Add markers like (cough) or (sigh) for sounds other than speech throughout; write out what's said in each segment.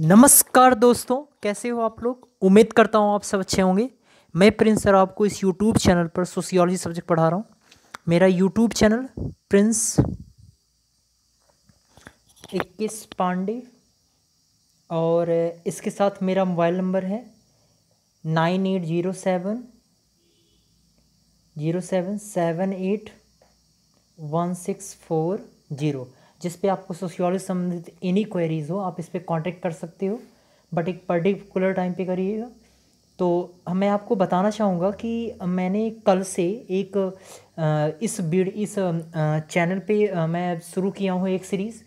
नमस्कार दोस्तों कैसे हो आप लोग उम्मीद करता हूँ आप सब अच्छे होंगे मैं प्रिंस सर आपको इस यूट्यूब चैनल पर सोशियोलॉजी सब्जेक्ट पढ़ा रहा हूँ मेरा यूट्यूब चैनल प्रिंस इक्कीस पांडे और इसके साथ मेरा मोबाइल नंबर है nine eight zero seven zero seven seven eight one six four zero जिस पे आपको सोशियोलॉजी संबंधित एनी क्वेरीज हो आप इस पर कॉन्टेक्ट कर सकते हो बट एक पर्टिकुलर टाइम पे करिएगा तो मैं आपको बताना चाहूँगा कि मैंने कल से एक इस बीड इस चैनल पे मैं शुरू किया हूँ एक सीरीज़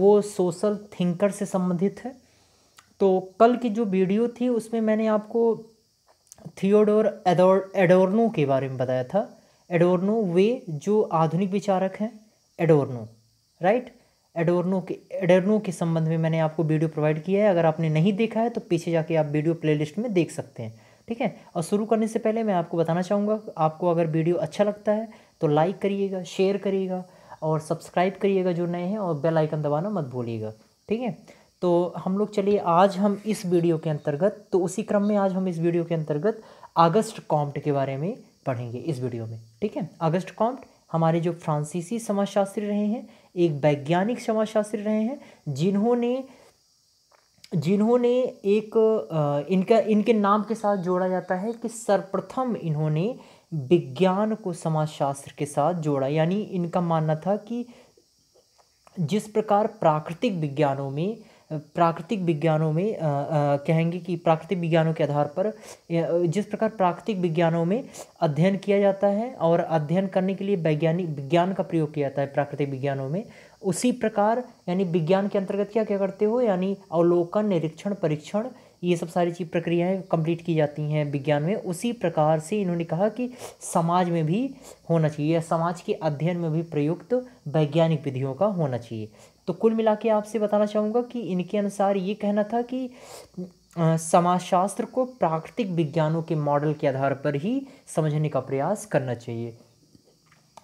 वो सोशल थिंकर से संबंधित है तो कल की जो वीडियो थी उसमें मैंने आपको थियोडोर एडोर्नो के बारे में बताया था एडोर्नो वे जो आधुनिक विचारक हैं एडोर्नो राइट एडोर्नो के एडोर्नो के संबंध में मैंने आपको वीडियो प्रोवाइड किया है अगर आपने नहीं देखा है तो पीछे जाके आप वीडियो प्लेलिस्ट में देख सकते हैं ठीक है और शुरू करने से पहले मैं आपको बताना चाहूँगा आपको अगर वीडियो अच्छा लगता है तो लाइक करिएगा शेयर करिएगा और सब्सक्राइब करिएगा जो नए हैं और बेल आइकन दबाना मत भूलिएगा ठीक है तो हम लोग चलिए आज हम इस वीडियो के अंतर्गत तो उसी क्रम में आज हम इस वीडियो के अंतर्गत अगस्त कॉम्प्ट के बारे में पढ़ेंगे इस वीडियो में ठीक है अगस्त कॉम्प्ट हमारे जो फ्रांसीसी समाजशास्त्री रहे हैं एक वैज्ञानिक समाजशास्त्री रहे हैं जिन्होंने जिन्होंने एक इनका इनके नाम के साथ जोड़ा जाता है कि सर्वप्रथम इन्होंने विज्ञान को समाजशास्त्र के साथ जोड़ा यानी इनका मानना था कि जिस प्रकार प्राकृतिक विज्ञानों में प्राकृतिक विज्ञानों में कहेंगे कि प्राकृतिक विज्ञानों के आधार पर जिस प्रकार प्राकृतिक विज्ञानों में अध्ययन किया जाता है और अध्ययन करने के लिए वैज्ञानिक विज्ञान का प्रयोग किया जाता है प्राकृतिक विज्ञानों में उसी प्रकार यानी विज्ञान के अंतर्गत क्या क्या करते हो यानी अवलोकन निरीक्षण परीक्षण ये सब सारी चीज प्रक्रियाएं कंप्लीट की जाती हैं विज्ञान में उसी प्रकार से इन्होंने कहा कि समाज में भी होना चाहिए या समाज के अध्ययन में भी प्रयुक्त वैज्ञानिक विधियों का होना चाहिए तो कुल मिला के आपसे बताना चाहूँगा कि इनके अनुसार ये कहना था कि समाजशास्त्र को प्राकृतिक विज्ञानों के मॉडल के आधार पर ही समझने का प्रयास करना चाहिए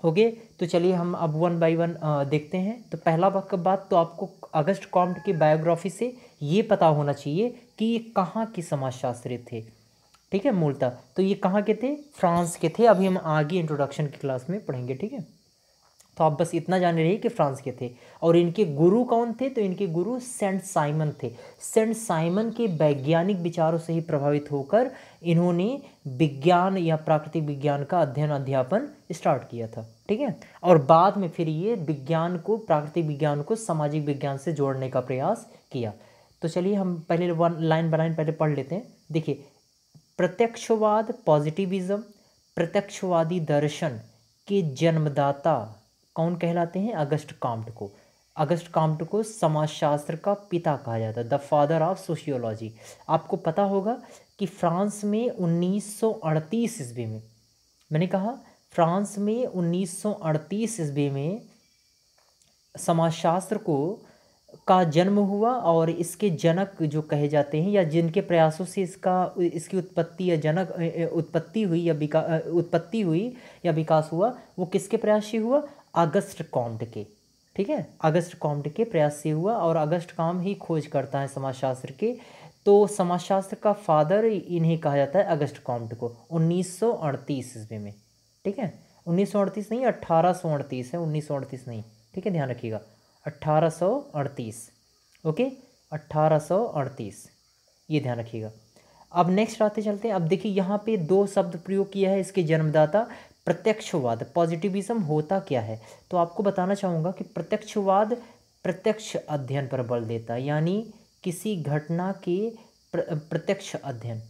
ओके तो चलिए हम अब वन बाय वन देखते हैं तो पहला बात तो आपको अगस्त कॉम्ट की बायोग्राफी से ये पता होना चाहिए कि ये कहाँ के समाजशास्त्री थे ठीक है मूलतः तो ये कहाँ के थे फ्रांस के थे अभी हम आगे इंट्रोडक्शन की क्लास में पढ़ेंगे ठीक है तो आप बस इतना जान रहिए कि फ्रांस के थे और इनके गुरु कौन थे तो इनके गुरु सेंट साइमन थे सेंट साइमन के वैज्ञानिक विचारों से ही प्रभावित होकर इन्होंने विज्ञान या प्राकृतिक विज्ञान का अध्ययन अध्यापन स्टार्ट किया था ठीक है और बाद में फिर ये विज्ञान को प्राकृतिक विज्ञान को सामाजिक विज्ञान से जोड़ने का प्रयास किया तो चलिए हम पहले वन लाइन बाय लाइन पहले पढ़ लेते हैं देखिए प्रत्यक्षवाद पॉजिटिविज्म प्रत्यक्षवादी दर्शन के जन्मदाता कौन कहलाते हैं अगस्त काम्ट को अगस्त काम्ट को समाजशास्त्र का पिता कहा जाता है द फादर ऑफ सोशियोलॉजी आपको पता होगा कि फ्रांस में 1938 ईस्वी में मैंने कहा फ्रांस में 1938 ईस्वी में समाजशास्त्र को का जन्म हुआ और इसके जनक जो कहे जाते हैं या जिनके प्रयासों से इसका इसकी उत्पत्ति या जनक उत्पत्ति हुई या विका उत्पत्ति हुई या विकास हुआ वो किसके प्रयास से हुआ अगस्त कॉम्ड के ठीक है अगस्त कॉम्ड के प्रयास से हुआ और अगस्त काम ही खोज करता है समाजशास्त्र के तो समाजशास्त्र का फादर इन्हें कहा जाता है अगस्त कॉम्ड को उन्नीस सौ ईस्वी में ठीक है उन्नीस सौ अड़तीस नहीं अट्ठारह सौ अड़तीस है उन्नीस सौ अड़तीस नहीं ठीक है ध्यान रखिएगा अट्ठारह सौ अड़तीस ओके अट्ठारह सौ अड़तीस ये ध्यान रखिएगा अब नेक्स्ट आते चलते हैं अब देखिए यहाँ पे दो शब्द प्रयोग किया है इसके जन्मदाता प्रत्यक्षवाद पॉजिटिविज्म होता क्या है तो आपको बताना चाहूँगा कि प्रत्यक्षवाद प्रत्यक्ष अध्ययन पर बल देता है यानी किसी घटना के प्र, प्रत्यक्ष अध्ययन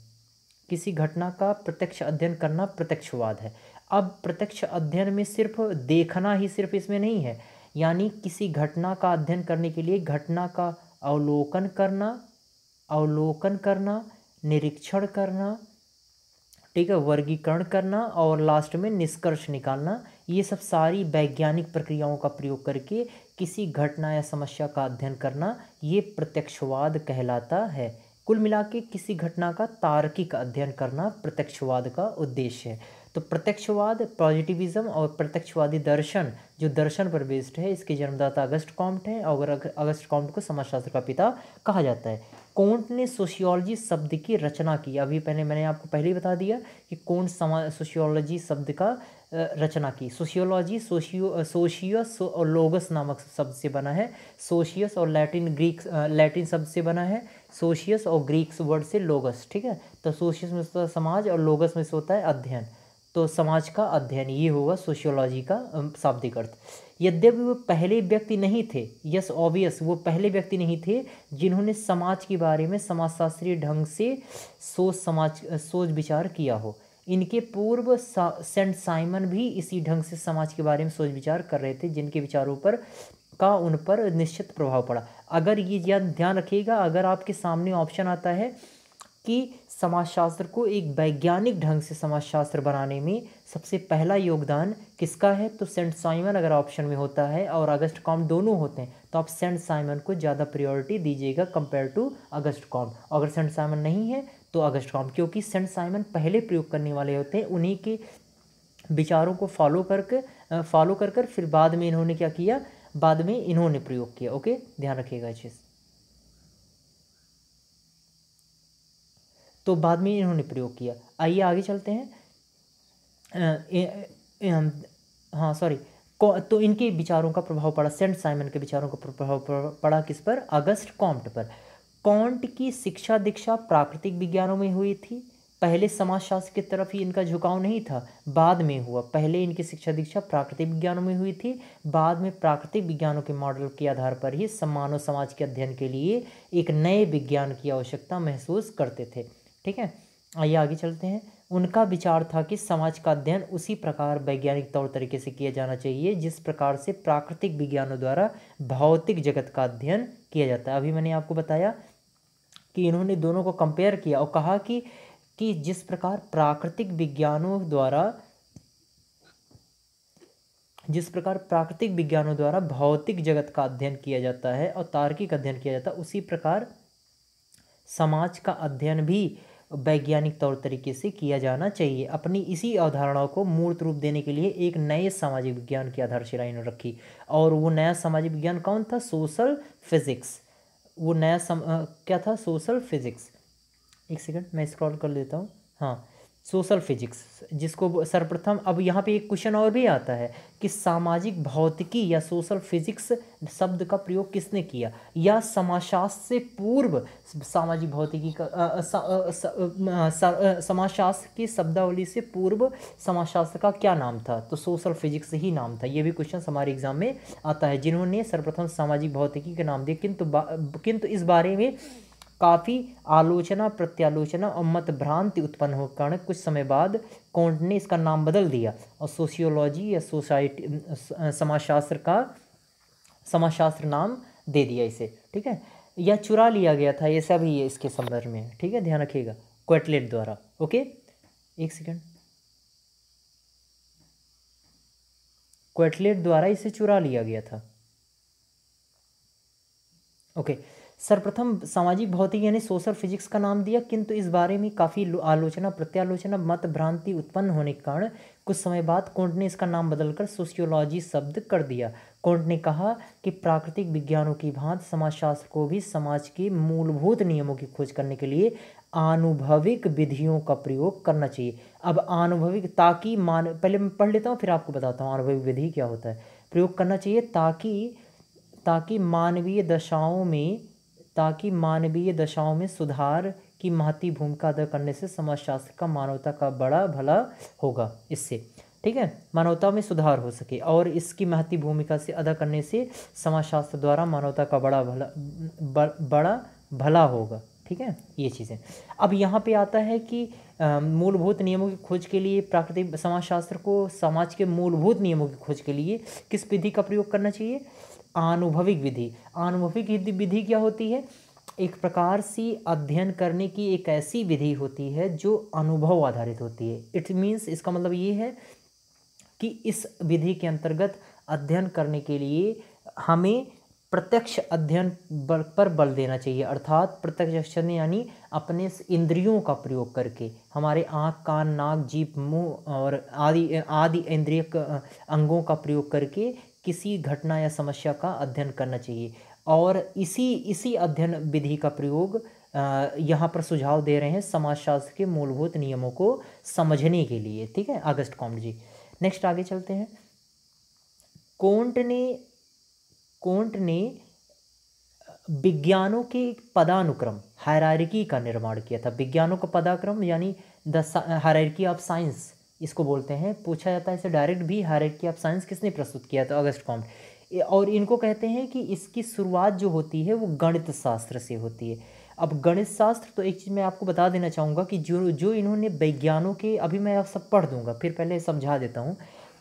किसी घटना का प्रत्यक्ष अध्ययन करना प्रत्यक्षवाद है अब प्रत्यक्ष अध्ययन में सिर्फ देखना ही सिर्फ इसमें नहीं है यानी किसी घटना का अध्ययन करने के लिए घटना का अवलोकन करना अवलोकन करना निरीक्षण करना ठीक है वर्गीकरण करना और लास्ट में निष्कर्ष निकालना ये सब सारी वैज्ञानिक प्रक्रियाओं का प्रयोग करके किसी घटना या समस्या का अध्ययन करना ये प्रत्यक्षवाद कहलाता है कुल मिला के किसी घटना का तार्किक अध्ययन करना प्रत्यक्षवाद का उद्देश्य है तो प्रत्यक्षवाद पॉजिटिविज्म और प्रत्यक्षवादी दर्शन जो दर्शन पर बेस्ड है इसके जन्मदाता अगस्त कॉम्ट हैं और अगस्त कॉम्ट को समाजशास्त्र का पिता कहा जाता है कोंट ने सोशियोलॉजी शब्द की रचना की अभी पहले मैंने आपको पहले ही बता दिया कि कोंट समा सोशियोलॉजी शब्द का रचना की सोशियोलॉजी सोशियो सोशियस और लोगस नामक शब्द से बना है सोशियस और लैटिन ग्रीक लैटिन शब्द से बना है सोशियस और ग्रीक्स वर्ड से लोगस ठीक है तो सोशियस में होता है समाज और लोगस में होता है अध्ययन तो समाज का अध्ययन ये होगा सोशियोलॉजी का शाब्दिक अर्थ यद्यपि वो पहले व्यक्ति नहीं थे यस ऑबियस वो पहले व्यक्ति नहीं थे जिन्होंने समाज के बारे में समाजशास्त्रीय ढंग से सोच समाज सोच विचार किया हो इनके पूर्व सेंट साइमन भी इसी ढंग से समाज के बारे में सोच विचार कर रहे थे जिनके विचारों पर का उन पर निश्चित प्रभाव पड़ा अगर ये ध्यान रखिएगा अगर आपके सामने ऑप्शन आता है कि समाजशास्त्र को एक वैज्ञानिक ढंग से समाजशास्त्र बनाने में सबसे पहला योगदान किसका है तो सेंट साइमन अगर ऑप्शन में होता है और अगस्ट कॉम दोनों होते हैं तो आप सेंट साइमन को ज़्यादा प्रायोरिटी दीजिएगा कंपेयर टू अगस्ट कॉम अगर सेंट साइमन नहीं है तो अगस्ट कॉम क्योंकि सेंट साइमन पहले प्रयोग करने वाले होते हैं उन्हीं के विचारों को फॉलो करके फॉलो कर कर फिर बाद में इन्होंने क्या किया बाद में इन्होंने प्रयोग किया ओके ध्यान रखिएगा इस चीज़ तो बाद में इन्होंने प्रयोग किया आइए आगे चलते हैं हाँ सॉरी तो इनके विचारों का प्रभाव पड़ा सेंट साइमन के विचारों का प्रभाव पड़ा किस पर अगस्त कॉम्ट पर कॉन्ट की शिक्षा दीक्षा प्राकृतिक विज्ञानों में हुई थी पहले समाजशास्त्र की तरफ ही इनका झुकाव नहीं था बाद में हुआ पहले इनकी शिक्षा दीक्षा प्राकृतिक विज्ञानों में हुई थी बाद में प्राकृतिक विज्ञानों के मॉडल के आधार पर ही मानव समाज के अध्ययन के लिए एक नए विज्ञान की आवश्यकता महसूस करते थे ठीक है आइए आगे चलते हैं उनका विचार था कि समाज का अध्ययन उसी प्रकार वैज्ञानिक तौर तरीके से किया जाना चाहिए जिस प्रकार से प्राकृतिक विज्ञानों द्वारा भौतिक जगत का अध्ययन किया जाता है अभी मैंने आपको बताया कि इन्होंने दोनों को कंपेयर किया और कहा कि कि जिस प्रकार प्राकृतिक विज्ञानों द्वारा जिस प्रकार प्राकृतिक विज्ञानों द्वारा भौतिक जगत का अध्ययन किया जाता है और तार्किक अध्ययन किया जाता है उसी प्रकार समाज का अध्ययन भी वैज्ञानिक तौर तरीके से किया जाना चाहिए अपनी इसी अवधारणाओं को मूर्त रूप देने के लिए एक नए सामाजिक विज्ञान की आधारशिला इन्होंने रखी और वो नया सामाजिक विज्ञान कौन था सोशल फिजिक्स वो नया सम, क्या था सोशल फिजिक्स एक सेकंड मैं स्क्रॉल कर लेता हूँ हाँ सोशल फिजिक्स जिसको सर्वप्रथम अब यहाँ पे एक क्वेश्चन और भी आता है कि सामाजिक भौतिकी या सोशल फिजिक्स शब्द का प्रयोग किसने किया या समाजशास्त्र से पूर्व सामाजिक भौतिकी का समाजशास्त्र की शब्दावली से पूर्व समाजशास्त्र का क्या नाम था तो सोशल फिजिक्स ही नाम था ये भी क्वेश्चन हमारे एग्जाम में आता है जिन्होंने सर्वप्रथम सामाजिक भौतिकी का नाम दिया किंतु किंतु इस बारे में काफ़ी आलोचना प्रत्यालोचना और मत भ्रांति उत्पन्न हो कारण कुछ समय बाद कौंट ने इसका नाम बदल दिया और सोशियोलॉजी या सोसाइटी समाजशास्त्र का समाजशास्त्र नाम दे दिया इसे ठीक है या चुरा लिया गया था ये सभी इसके संदर्भ में ठीक है ध्यान रखिएगा क्वेटलेट द्वारा ओके एक सेकेंड क्वेटलेट द्वारा इसे चुरा लिया गया था ओके okay. सर्वप्रथम सामाजिक भौतिक यानी सोशल फिजिक्स का नाम दिया किंतु इस बारे में काफ़ी आलोचना प्रत्यालोचना मत भ्रांति उत्पन्न होने के कारण कुछ समय बाद कोंट ने इसका नाम बदलकर सोशियोलॉजी शब्द कर दिया कोंट ने कहा कि प्राकृतिक विज्ञानों की भांत समाजशास्त्र को भी समाज के मूलभूत नियमों की खोज करने के लिए आनुभविक विधियों का प्रयोग करना चाहिए अब आनुभविक ताकि मान पहले मैं पढ़ लेता हूँ फिर आपको बताता हूँ आनुभविक विधि क्या होता है प्रयोग करना चाहिए ताकि ताकि मानवीय दशाओं में ताकि मानवीय दशाओं में सुधार की महती भूमिका अदा करने से समाजशास्त्र का मानवता का बड़ा भला होगा इससे ठीक है मानवता में सुधार हो सके और इसकी महती भूमिका से अदा करने से समाजशास्त्र द्वारा मानवता का बड़ा भला ब, बड़ा भला होगा ठीक है ये चीज़ें अब यहाँ पे आता है कि मूलभूत नियमों की खोज के लिए प्राकृतिक समाजशास्त्र को समाज के मूलभूत नियमों की खोज के लिए किस विधि का प्रयोग करना चाहिए आनुभविक विधि आनुभविक विधि क्या होती है एक प्रकार से अध्ययन करने की एक ऐसी विधि होती है जो अनुभव आधारित होती है इट मीन्स इसका मतलब ये है कि इस विधि के अंतर्गत अध्ययन करने के लिए हमें प्रत्यक्ष अध्ययन बल पर बल देना चाहिए अर्थात प्रत्यक्ष अध्ययन यानी अपने इंद्रियों का प्रयोग करके हमारे आँख कान नाक जीप मुंह और आदि आदि इंद्रिय अंगों का प्रयोग करके किसी घटना या समस्या का अध्ययन करना चाहिए और इसी इसी अध्ययन विधि का प्रयोग यहाँ पर सुझाव दे रहे हैं समाजशास्त्र के मूलभूत नियमों को समझने के लिए ठीक है अगस्त कॉम्ड जी नेक्स्ट आगे चलते हैं कोंट ने कोंट ने विज्ञानों के पदानुक्रम हायरार्की का निर्माण किया था विज्ञानों का पदाक्रम यानी द हायरार्की ऑफ साइंस इसको बोलते हैं पूछा जाता है इसे डायरेक्ट भी हारेट की आप साइंस किसने प्रस्तुत किया था अगस्त कॉम और इनको कहते हैं कि इसकी शुरुआत जो होती है वो गणित शास्त्र से होती है अब गणित शास्त्र तो एक चीज़ मैं आपको बता देना चाहूँगा कि जो जो इन्होंने वैज्ञानों के अभी मैं आप सब पढ़ दूँगा फिर पहले समझा देता हूँ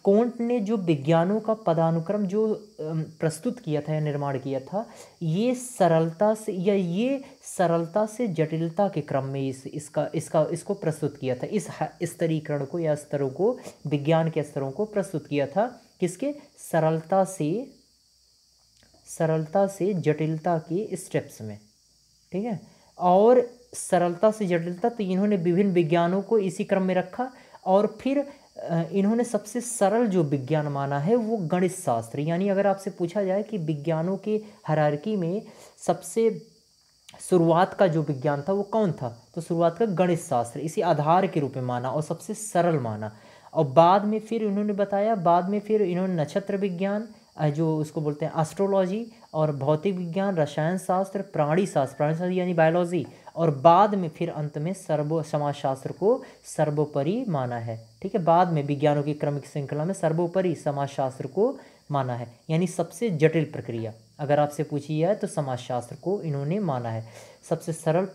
कोंट ने जो विज्ञानों का पदानुक्रम जो प्रस्तुत किया था या निर्माण किया था ये सरलता से या ये सरलता से जटिलता के क्रम में इस इसका इसका इसको प्रस्तुत किया था इस स्तरीकरण को या स्तरों को विज्ञान के स्तरों को प्रस्तुत किया था किसके सरलता से सरलता से जटिलता के स्टेप्स में ठीक है और सरलता से जटिलता तो इन्होंने विभिन्न विज्ञानों को इसी क्रम में रखा और फिर इन्होंने सबसे सरल जो विज्ञान माना है वो गणित शास्त्र यानी अगर आपसे पूछा जाए कि विज्ञानों के हरारकी में सबसे शुरुआत का जो विज्ञान था वो कौन था तो शुरुआत का गणित शास्त्र इसी आधार के रूप में माना और सबसे सरल माना और बाद में फिर इन्होंने बताया बाद में फिर इन्होंने नक्षत्र विज्ञान जो उसको बोलते हैं एस्ट्रोलॉजी और भौतिक विज्ञान रसायन शास्त्र प्राणी शास्त्र प्राणी शास्त्र यानी बायोलॉजी और बाद में फिर अंत में सर्व समाजशास्त्र को सर्वोपरि माना है ठीक है बाद में विज्ञानों की क्रमिक श्रृंखला में सर्वोपरि समाजशास्त्र को माना है यानी सबसे जटिल प्रक्रिया अगर आपसे पूछी जाए तो समाजशास्त्र को इन्होंने माना है सबसे सरल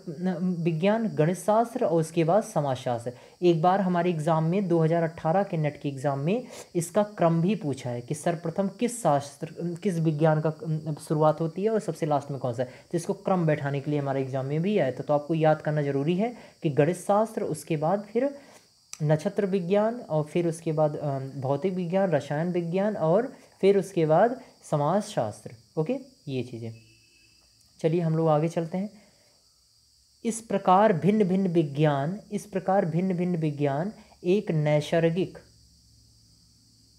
विज्ञान गणित शास्त्र और उसके बाद समाजशास्त्र एक बार हमारे एग्ज़ाम में 2018 के नेट के एग्ज़ाम में इसका क्रम भी पूछा है कि सर्वप्रथम किस शास्त्र किस विज्ञान का शुरुआत होती है और सबसे लास्ट में कौन सा है तो इसको क्रम बैठाने के लिए हमारे एग्ज़ाम में भी आया था तो आपको याद करना ज़रूरी है कि गणित शास्त्र उसके बाद फिर नक्षत्र विज्ञान और फिर उसके बाद भौतिक विज्ञान रसायन विज्ञान और फिर उसके बाद समाज शास्त्र ओके ये चीज़ें चलिए हम लोग आगे चलते हैं इस प्रकार भिन्न भिन्न विज्ञान इस प्रकार भिन्न भिन्न विज्ञान एक नैसर्गिक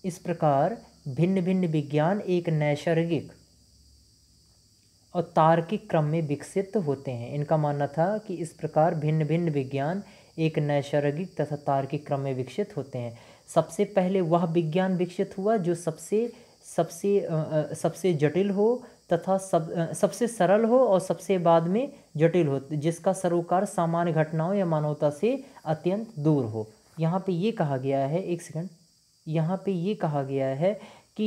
इस प्रकार भिन्न भिन्न विज्ञान एक नैसर्गिक और तार्किक क्रम में विकसित होते हैं इनका मानना था कि इस प्रकार भिन्न भिन्न विज्ञान एक नैसर्गिक तथा तार्किक क्रम में विकसित होते हैं सबसे पहले वह विज्ञान विकसित हुआ जो सबसे सबसे सबसे जटिल हो तथा सब सबसे सरल हो और सबसे बाद में जटिल हो जिसका सरोकार सामान्य घटनाओं या मानवता से अत्यंत दूर हो यहाँ पे ये कहा गया है एक सेकंड यहाँ पे ये कहा गया है कि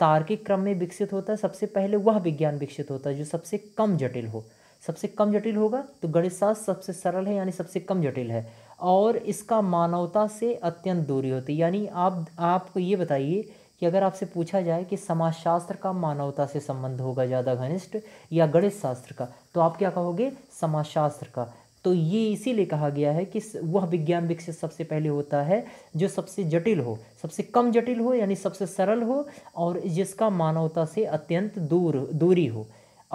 तार्किक क्रम में विकसित होता है सबसे पहले वह विज्ञान विकसित होता है जो सबसे कम जटिल हो सबसे कम जटिल होगा तो गणित शास्त्र सबसे सरल है यानी सबसे कम जटिल है और इसका मानवता से अत्यंत दूरी होती है यानी आप आपको ये बताइए कि अगर आपसे पूछा जाए कि समाजशास्त्र का मानवता से संबंध होगा ज़्यादा घनिष्ठ या गणित शास्त्र का तो आप क्या कहोगे समाजशास्त्र का तो ये इसीलिए कहा गया है कि वह विज्ञान विकसित सबसे पहले होता है जो सबसे जटिल हो सबसे कम जटिल हो यानी सबसे सरल हो और जिसका मानवता से अत्यंत दूर दूरी हो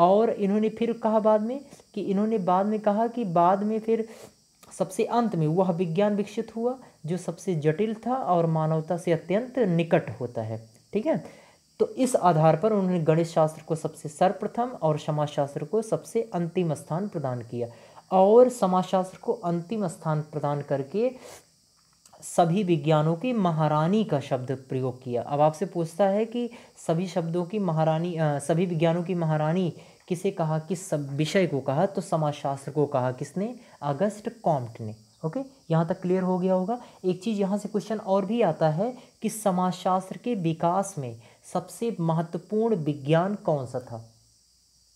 और इन्होंने फिर कहा बाद में कि इन्होंने बाद में कहा कि बाद में फिर सबसे अंत में वह विज्ञान विकसित हुआ जो सबसे जटिल था और मानवता से अत्यंत निकट होता है ठीक है तो इस आधार पर उन्होंने गणित शास्त्र को सबसे सर्वप्रथम और समाजशास्त्र को सबसे अंतिम स्थान प्रदान किया और समाजशास्त्र को अंतिम स्थान प्रदान करके सभी विज्ञानों की महारानी का शब्द प्रयोग किया अब आपसे पूछता है कि सभी शब्दों की महारानी सभी विज्ञानों की महारानी किसे कहा किस सब विषय को कहा तो समाजशास्त्र को कहा किसने अगस्त कॉम्प्ट ने ओके यहाँ तक क्लियर हो गया होगा एक चीज़ यहाँ से क्वेश्चन और भी आता है कि समाजशास्त्र के विकास में सबसे महत्वपूर्ण विज्ञान कौन सा था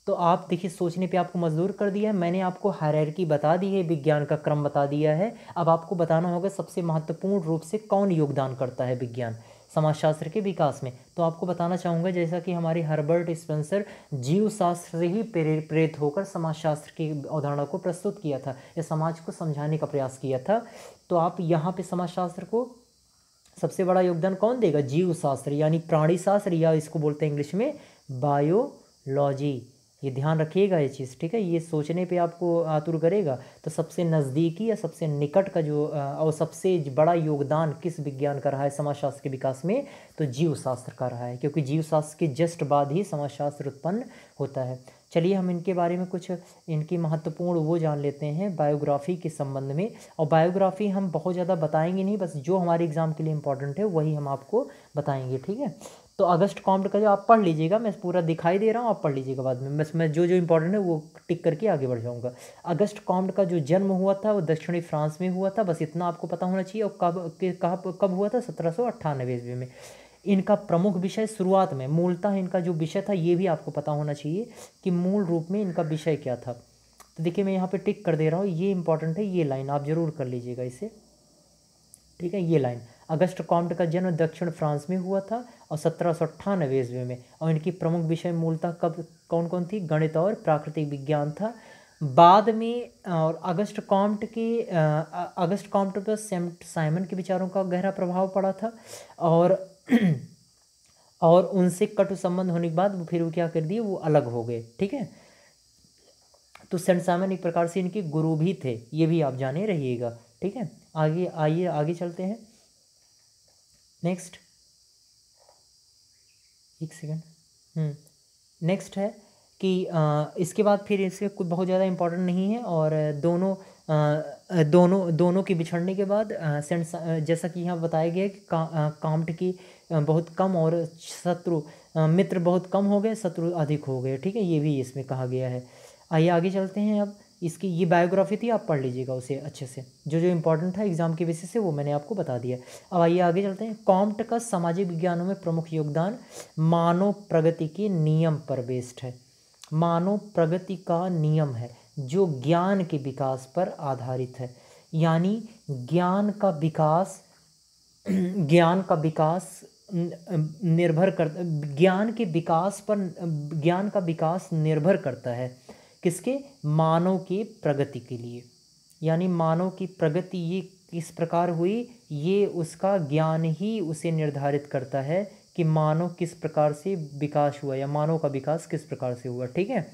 तो आप देखिए सोचने पे आपको मजदूर कर दिया है मैंने आपको हायरकी बता दी है विज्ञान का क्रम बता दिया है अब आपको बताना होगा सबसे महत्वपूर्ण रूप से कौन योगदान करता है विज्ञान समाजशास्त्र के विकास में तो आपको बताना चाहूँगा जैसा कि हमारे हर्बर्ट स्पेंसर जीव शास्त्र से ही प्रेरित होकर समाजशास्त्र की अवधारणा को प्रस्तुत किया था या समाज को समझाने का प्रयास किया था तो आप यहाँ पे समाजशास्त्र को सबसे बड़ा योगदान कौन देगा जीव शास्त्र यानी प्राणी शास्त्र या इसको बोलते हैं इंग्लिश में बायोलॉजी ये ध्यान रखिएगा ये चीज़ ठीक है ये सोचने पे आपको आतुर करेगा तो सबसे नज़दीकी या सबसे निकट का जो और सबसे बड़ा योगदान किस विज्ञान का रहा है समाजशास्त्र के विकास में तो जीव शास्त्र का रहा है क्योंकि जीव शास्त्र के जस्ट बाद ही समाजशास्त्र उत्पन्न होता है चलिए हम इनके बारे में कुछ इनकी महत्वपूर्ण वो जान लेते हैं बायोग्राफी के संबंध में और बायोग्राफी हम बहुत ज़्यादा बताएंगे नहीं बस जो हमारे एग्ज़ाम के लिए इम्पॉर्टेंट है वही हम आपको बताएंगे ठीक है तो अगस्त कॉम्प्ट का जो आप पढ़ लीजिएगा मैं पूरा दिखाई दे रहा हूँ आप पढ़ लीजिएगा बाद में मैं मैं जो जो इंपॉर्टेंट है वो टिक करके आगे बढ़ जाऊँगा अगस्त कॉम्प्ट का जो जन्म हुआ था वो दक्षिणी फ्रांस में हुआ था बस इतना आपको पता होना चाहिए और कब कब कब हुआ था सत्रह सौ अट्ठानवे ईस्वी में इनका प्रमुख विषय शुरुआत में मूलतः इनका जो विषय था ये भी आपको पता होना चाहिए कि मूल रूप में इनका विषय क्या था तो देखिए मैं यहाँ पे टिक कर दे रहा हूँ ये इंपॉर्टेंट है ये लाइन आप ज़रूर कर लीजिएगा इसे ठीक है ये लाइन अगस्त कॉम्ट का जन्म दक्षिण फ्रांस में हुआ था और सत्रह सौ अट्ठानवे ईस्वी में और इनकी प्रमुख विषय मूलतः कब कौन कौन थी गणित और प्राकृतिक विज्ञान था बाद में और अगस्त कॉम्ट के अगस्त कॉम्ट पर साइमन के विचारों का गहरा प्रभाव पड़ा था और (clears throat) और उनसे कटु संबंध होने के बाद वो फिर वो क्या कर दिए वो अलग हो गए ठीक है तो सेंट साइमन एक प्रकार से इनके गुरु भी थे ये भी आप जाने रहिएगा ठीक है आगे आइए आगे चलते हैं नेक्स्ट एक सेकेंड नेक्स्ट हम्म। है कि आ, इसके बाद फिर इसके कुछ बहुत ज़्यादा इम्पोर्टेंट नहीं है और दोनों आ, दोनों दोनों के बिछड़ने के बाद सेंट जैसा कि यहाँ बताया गया कि का, आ, की बहुत कम और शत्रु मित्र बहुत कम हो गए शत्रु अधिक हो गए ठीक है ये भी इसमें कहा गया है आइए आगे चलते हैं अब इसकी ये बायोग्राफी थी आप पढ़ लीजिएगा उसे अच्छे से जो जो इंपॉर्टेंट था एग्जाम के बेसिस से वो मैंने आपको बता दिया अब आइए आगे चलते हैं कॉम्प्ट का सामाजिक विज्ञानों में प्रमुख योगदान मानव प्रगति के नियम पर बेस्ड है मानव प्रगति का नियम है जो ज्ञान के विकास पर आधारित है यानी ज्ञान का विकास ज्ञान का विकास निर्भर कर ज्ञान के विकास पर ज्ञान का विकास निर्भर करता है किसके मानव के प्रगति के लिए यानी मानव की प्रगति ये किस प्रकार हुई ये उसका ज्ञान ही उसे निर्धारित करता है कि मानव किस प्रकार से विकास हुआ या मानव का विकास किस प्रकार से हुआ ठीक है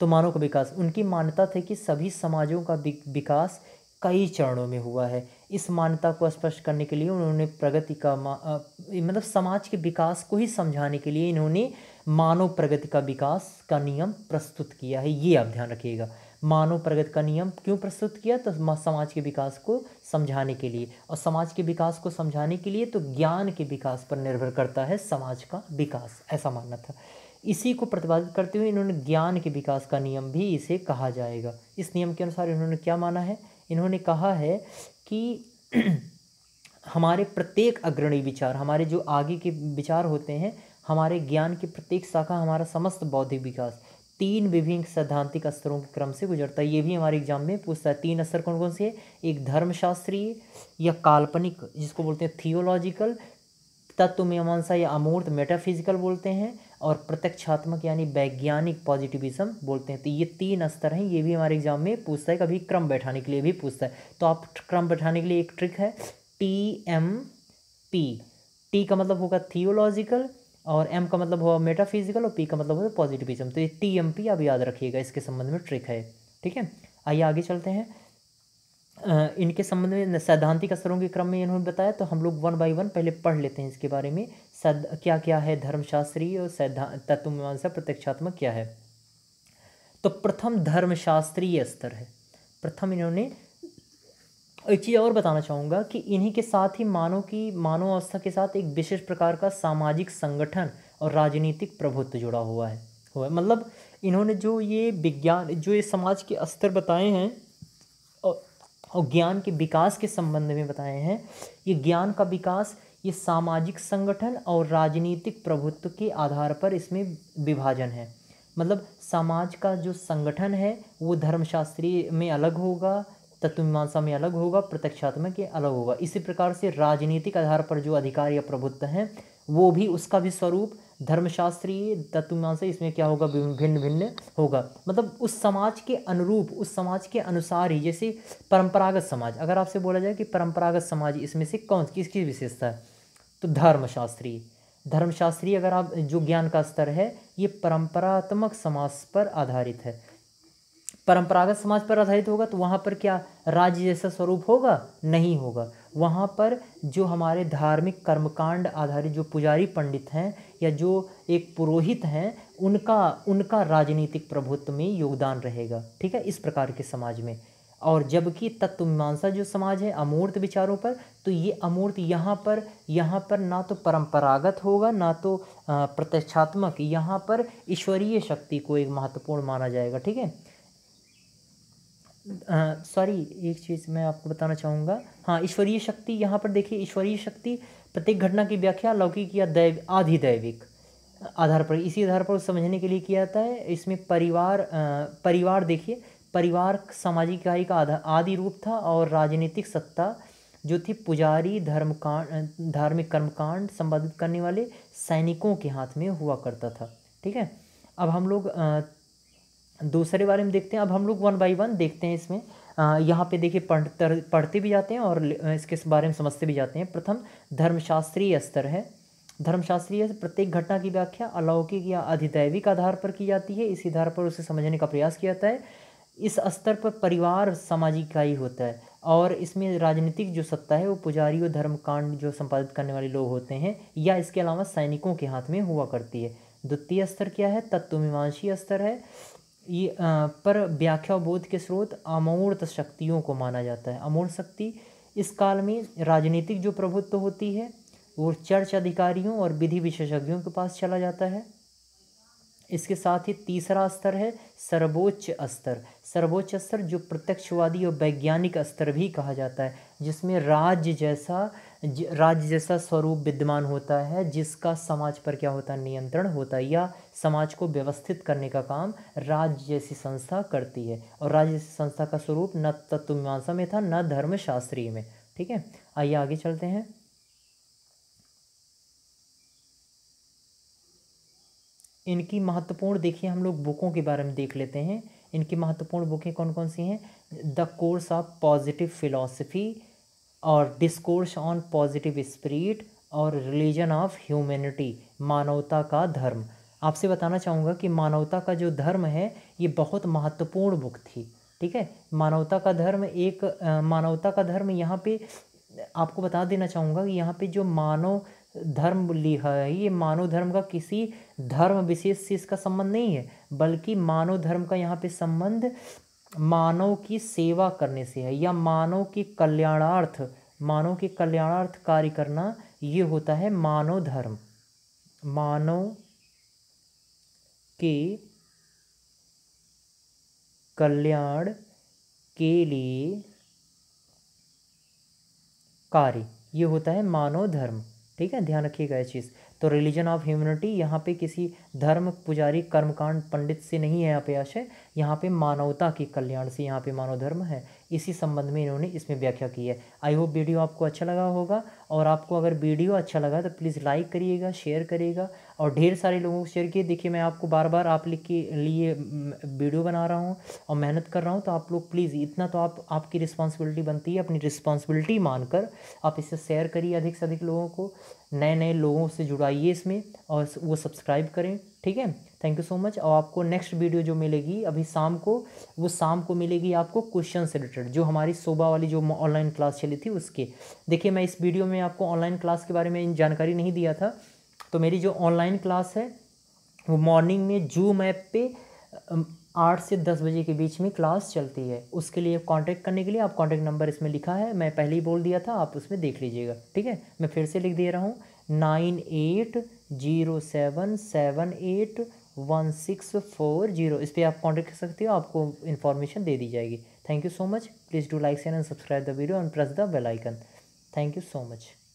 तो मानव का विकास उनकी मान्यता थी कि सभी समाजों का विकास कई चरणों में हुआ है इस मान्यता को स्पष्ट करने के लिए उन्होंने प्रगति का मतलब समाज के विकास को ही समझाने के लिए इन्होंने मानव प्रगति का विकास का नियम प्रस्तुत किया है ये आप ध्यान रखिएगा मानव प्रगति का नियम क्यों प्रस्तुत किया तो समाज के विकास को समझाने के लिए और समाज के विकास को समझाने के लिए तो ज्ञान के विकास पर निर्भर करता है समाज का विकास ऐसा मानना था इसी को प्रतिपादित करते हुए इन्होंने ज्ञान के विकास का नियम भी इसे कहा जाएगा इस नियम के अनुसार इन्होंने क्या माना है इन्होंने कहा है कि (clears throat) हमारे प्रत्येक अग्रणी विचार हमारे जो आगे के विचार होते हैं हमारे ज्ञान की प्रत्येक शाखा हमारा समस्त बौद्धिक विकास तीन विभिन्न सैद्धांतिक स्तरों के क्रम से गुजरता है ये भी हमारे एग्जाम में पूछता है तीन स्तर कौन कौन से है एक धर्मशास्त्रीय या काल्पनिक जिसको बोलते हैं थियोलॉजिकल तत्व मीमांसा या अमूर्त मेटाफिजिकल बोलते हैं और प्रत्यक्षात्मक यानी वैज्ञानिक पॉजिटिविज्म बोलते हैं तो ये तीन स्तर हैं ये भी हमारे एग्जाम में पूछता है कभी क्रम बैठाने के लिए भी पूछता है तो आप क्रम बैठाने के लिए एक ट्रिक है टी एम पी टी का मतलब होगा थियोलॉजिकल और एम का मतलब हुआ मेटाफिजिकल और पी का मतलब हुआ पॉजिटिविज्म तो ये टी एम पी अब याद रखिएगा इसके संबंध में ट्रिक है ठीक है आइए आगे चलते हैं इनके संबंध में सैद्धांतिक असरों के क्रम में इन्होंने बताया तो हम लोग वन बाई वन पहले पढ़ लेते हैं इसके बारे में सद क्या क्या है धर्मशास्त्रीय और सैद्धांत तत्वमीमांसा प्रत्यक्षात्मक क्या है तो प्रथम धर्मशास्त्रीय स्तर है प्रथम इन्होंने एक चीज़ और बताना चाहूँगा कि इन्हीं के साथ ही मानव की मानव अवस्था के साथ एक विशेष प्रकार का सामाजिक संगठन और राजनीतिक प्रभुत्व जुड़ा हुआ है हुआ है मतलब इन्होंने जो ये विज्ञान जो ये समाज के स्तर बताए हैं और ज्ञान के विकास के संबंध में बताए हैं ये ज्ञान का विकास ये सामाजिक संगठन और राजनीतिक प्रभुत्व के आधार पर इसमें विभाजन है मतलब समाज का जो संगठन है वो धर्मशास्त्री में अलग होगा तत्वमीमांसा में अलग होगा प्रत्यक्षात्मक के अलग होगा इसी प्रकार से राजनीतिक आधार पर जो अधिकार या प्रभुत्व हैं वो भी उसका भी स्वरूप धर्मशास्त्रीय तत्वमीमांसा इसमें क्या होगा भिन्न भिन्न होगा मतलब उस समाज के अनुरूप उस समाज के अनुसार ही जैसे परंपरागत समाज अगर आपसे बोला जाए कि परंपरागत समाज इसमें से कौन किसकी विशेषता है तो धर्मशास्त्रीय धर्मशास्त्रीय अगर आप जो ज्ञान का स्तर है ये परंपरात्मक समाज पर आधारित है परंपरागत समाज पर आधारित होगा तो वहाँ पर क्या राज्य जैसा स्वरूप होगा नहीं होगा वहाँ पर जो हमारे धार्मिक कर्मकांड आधारित जो पुजारी पंडित हैं या जो एक पुरोहित हैं उनका उनका राजनीतिक प्रभुत्व में योगदान रहेगा ठीक है इस प्रकार के समाज में और जबकि तत्व मीमांसा जो समाज है अमूर्त विचारों पर तो ये अमूर्त यहाँ पर यहाँ पर ना तो परंपरागत होगा ना तो प्रत्यक्षात्मक यहाँ पर ईश्वरीय शक्ति को एक महत्वपूर्ण माना जाएगा ठीक है सॉरी एक चीज़ मैं आपको बताना चाहूँगा हाँ ईश्वरीय शक्ति यहाँ पर देखिए ईश्वरीय शक्ति प्रत्येक घटना की व्याख्या लौकिक या दैव आधि दैविक आधार पर इसी आधार पर समझने के लिए किया जाता है इसमें परिवार आ, परिवार देखिए परिवार सामाजिक इकाई का आदि रूप था और राजनीतिक सत्ता जो थी पुजारी धर्मकांड धार्मिक कर्मकांड संबंधित करने वाले सैनिकों के हाथ में हुआ करता था ठीक है अब हम लोग दूसरे बारे में देखते हैं अब हम लोग वन बाई वन देखते हैं इसमें यहाँ पे देखिए पढ़ पढ़ते भी जाते हैं और इसके बारे में समझते भी जाते हैं प्रथम धर्मशास्त्रीय स्तर है धर्मशास्त्रीय प्रत्येक घटना की व्याख्या अलौकिक या अधिदैविक आधार पर की जाती है इसी आधार पर उसे समझने का प्रयास किया जाता है इस स्तर पर परिवार सामाजिक इकाई होता है और इसमें राजनीतिक जो सत्ता है वो पुजारी और धर्मकांड जो संपादित करने वाले लोग होते हैं या इसके अलावा सैनिकों के हाथ में हुआ करती है द्वितीय स्तर क्या है तत्वमीमांसी स्तर है ये पर व्याख्या बोध के स्रोत अमूर्त शक्तियों को माना जाता है अमूर्त शक्ति इस काल में राजनीतिक जो प्रभुत्व होती है वो चर्च अधिकारियों और विधि विशेषज्ञों के पास चला जाता है इसके साथ ही तीसरा स्तर है सर्वोच्च स्तर सर्वोच्च स्तर जो प्रत्यक्षवादी और वैज्ञानिक स्तर भी कहा जाता है जिसमें राज्य जैसा राज्य जैसा स्वरूप विद्यमान होता है जिसका समाज पर क्या होता है नियंत्रण होता है या समाज को व्यवस्थित करने का काम राज्य जैसी संस्था करती है और राज्य जैसी संस्था का स्वरूप न तत्वमीमांसा में था न धर्मशास्त्रीय में ठीक है आइए आगे चलते हैं इनकी महत्वपूर्ण देखिए हम लोग बुकों के बारे में देख लेते हैं इनकी महत्वपूर्ण बुकें कौन कौन सी हैं the course of positive philosophy और डिस्कोर्स ऑन पॉजिटिव स्पिरिट और रिलीजन ऑफ ह्यूमैनिटी मानवता का धर्म आपसे बताना चाहूँगा कि मानवता का जो धर्म है ये बहुत महत्वपूर्ण बुक थी ठीक है मानवता का धर्म एक मानवता का धर्म यहाँ पे आपको बता देना चाहूँगा कि यहाँ पे जो मानव धर्म लिखा है ये मानव धर्म का किसी धर्म विशेष से इसका संबंध नहीं है बल्कि मानव धर्म का यहाँ पे संबंध मानव की सेवा करने से है या मानव के कल्याणार्थ मानव के कल्याणार्थ कार्य करना ये होता है मानव धर्म मानव के कल्याण के लिए कार्य ये होता है मानव धर्म ठीक है ध्यान रखिएगा इस चीज़ तो रिलीजन ऑफ ह्यूमनिटी यहाँ पे किसी धर्म पुजारी कर्मकांड पंडित से नहीं है यहाँ पे आशय यहाँ पे मानवता के कल्याण से यहाँ पे मानव धर्म है इसी संबंध में इन्होंने इसमें व्याख्या की है आई होप वीडियो आपको अच्छा लगा होगा और आपको अगर वीडियो अच्छा लगा तो प्लीज़ लाइक करिएगा शेयर करिएगा और ढेर सारे लोगों को शेयर किए देखिए मैं आपको बार बार आप लिख के लिए वीडियो बना रहा हूँ और मेहनत कर रहा हूँ तो आप लोग प्लीज़ इतना तो आप आपकी रिस्पॉन्सिबिलिटी बनती है अपनी रिस्पॉन्सिबिलिटी मानकर आप इसे शेयर करिए अधिक से अधिक लोगों को नए नए लोगों से जुड़ाइए इसमें और वो सब्सक्राइब करें ठीक है थैंक यू सो मच और आपको नेक्स्ट वीडियो जो मिलेगी अभी शाम को वो शाम को मिलेगी आपको क्वेश्चन से रिलेटेड जो हमारी सुबह वाली जो ऑनलाइन क्लास चली थी उसके देखिए मैं इस वीडियो में मैं आपको ऑनलाइन क्लास के बारे में जानकारी नहीं दिया था तो मेरी जो ऑनलाइन क्लास है वो मॉर्निंग में जूम ऐप पे आठ से दस बजे के बीच में क्लास चलती है उसके लिए कांटेक्ट करने के लिए आप कांटेक्ट नंबर इसमें लिखा है मैं पहले ही बोल दिया था आप उसमें देख लीजिएगा ठीक है मैं फिर से लिख दे रहा हूँ nine eight zero seven seven eight one six four zero इस पर आप कांटेक्ट कर सकते हो आपको इन्फॉर्मेशन दे दी जाएगी thank you so much please do like share and subscribe the video and press the bell icon Thank you so much.